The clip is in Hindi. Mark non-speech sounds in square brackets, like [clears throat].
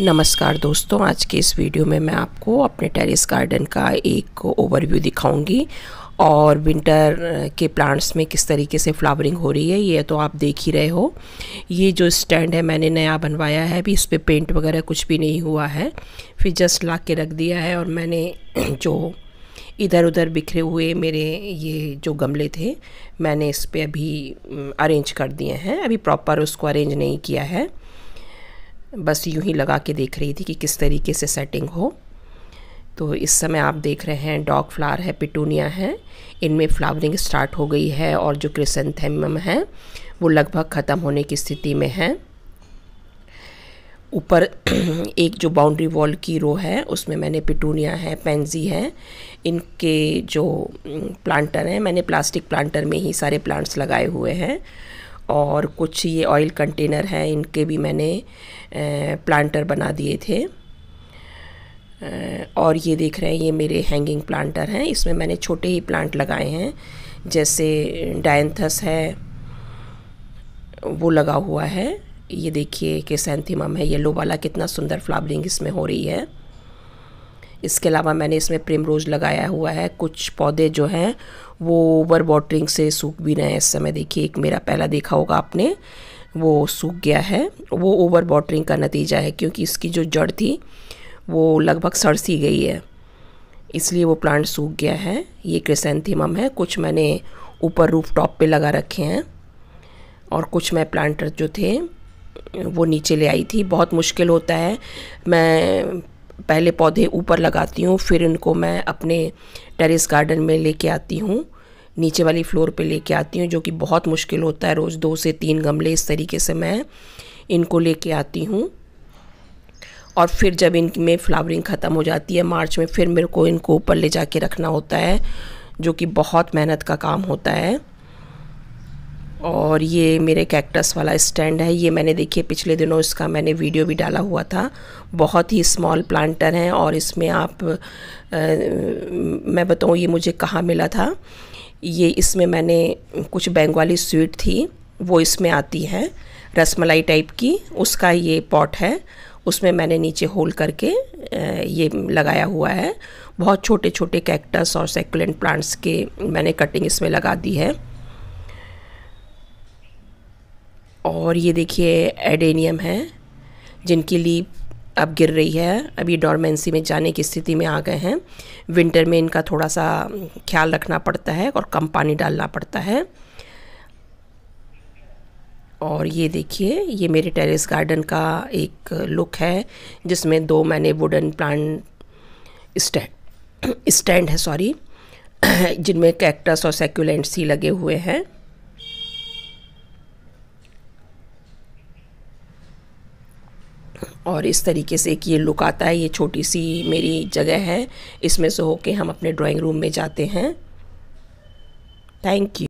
नमस्कार दोस्तों आज के इस वीडियो में मैं आपको अपने टेरेस गार्डन का एक ओवरव्यू दिखाऊंगी और विंटर के प्लांट्स में किस तरीके से फ्लावरिंग हो रही है ये तो आप देख ही रहे हो ये जो स्टैंड है मैंने नया बनवाया है अभी इस पर पे पेंट वगैरह कुछ भी नहीं हुआ है फिर जस्ट ला के रख दिया है और मैंने [clears throat] जो इधर उधर बिखरे हुए मेरे ये जो गमले थे मैंने इस पर अभी अरेंज कर दिए हैं अभी प्रॉपर उसको अरेंज नहीं किया है बस यूं ही लगा के देख रही थी कि किस तरीके से सेटिंग हो तो इस समय आप देख रहे हैं डॉग फ्लावर है पिटूनिया है इनमें फ्लावरिंग स्टार्ट हो गई है और जो क्रिसेंथेमम है वो लगभग ख़त्म होने की स्थिति में है ऊपर [clears throat] एक जो बाउंड्री वॉल की रो है उसमें मैंने पिटूनिया है पेंजी है इनके जो प्लांटर mm, हैं मैंने प्लास्टिक प्लांटर में ही सारे प्लांट्स लगाए हुए हैं और कुछ ये ऑयल कंटेनर हैं इनके भी मैंने प्लांटर बना दिए थे और ये देख रहे हैं ये मेरे हैंगिंग प्लांटर हैं इसमें मैंने छोटे ही प्लांट लगाए हैं जैसे डायंथस है वो लगा हुआ है ये देखिए कि सेंथिमम है येलो वाला कितना सुंदर फ्लावरिंग इसमें हो रही है इसके अलावा मैंने इसमें प्रेमरोज लगाया हुआ है कुछ पौधे जो हैं वो ओवर वाटरिंग से सूख भी रहे हैं इस समय देखिए एक मेरा पहला देखा होगा आपने वो सूख गया है वो ओवर वाटरिंग का नतीजा है क्योंकि इसकी जो जड़ थी वो लगभग सी गई है इसलिए वो प्लांट सूख गया है ये क्रिसेंथीमम है कुछ मैंने ऊपर रूफ टॉप पर लगा रखे हैं और कुछ मैं प्लांटर जो थे वो नीचे ले आई थी बहुत मुश्किल होता है मैं पहले पौधे ऊपर लगाती हूँ फिर इनको मैं अपने टेरेस गार्डन में लेके आती हूँ नीचे वाली फ्लोर पे लेके आती हूँ जो कि बहुत मुश्किल होता है रोज़ दो से तीन गमले इस तरीके से मैं इनको लेके आती हूँ और फिर जब इनमें फ्लावरिंग ख़त्म हो जाती है मार्च में फिर मेरे को इनको ऊपर ले जा रखना होता है जो कि बहुत मेहनत का काम होता है और ये मेरे कैक्टस वाला स्टैंड है ये मैंने देखिए पिछले दिनों इसका मैंने वीडियो भी डाला हुआ था बहुत ही स्मॉल प्लांटर हैं और इसमें आप आ, मैं बताऊँ ये मुझे कहाँ मिला था ये इसमें मैंने कुछ बेंगाली स्वीट थी वो इसमें आती है रसमलाई टाइप की उसका ये पॉट है उसमें मैंने नीचे होल करके ये लगाया हुआ है बहुत छोटे छोटे कैक्टस और सेकुलेंट प्लांट्स के मैंने कटिंग इसमें लगा दी है और ये देखिए एडेनियम है जिनकी लीप अब गिर रही है अभी डॉर्मेंसी में जाने की स्थिति में आ गए हैं विंटर में इनका थोड़ा सा ख्याल रखना पड़ता है और कम पानी डालना पड़ता है और ये देखिए ये मेरे टेरेस गार्डन का एक लुक है जिसमें दो मैंने वुडन प्लांट स्टैंड स्टैंड है सॉरी जिनमें कैक्टस और सेक्यूलेंट्स ही लगे हुए हैं और इस तरीके से एक ये लुक आता है ये छोटी सी मेरी जगह है इसमें से होके हम अपने ड्राइंग रूम में जाते हैं थैंक यू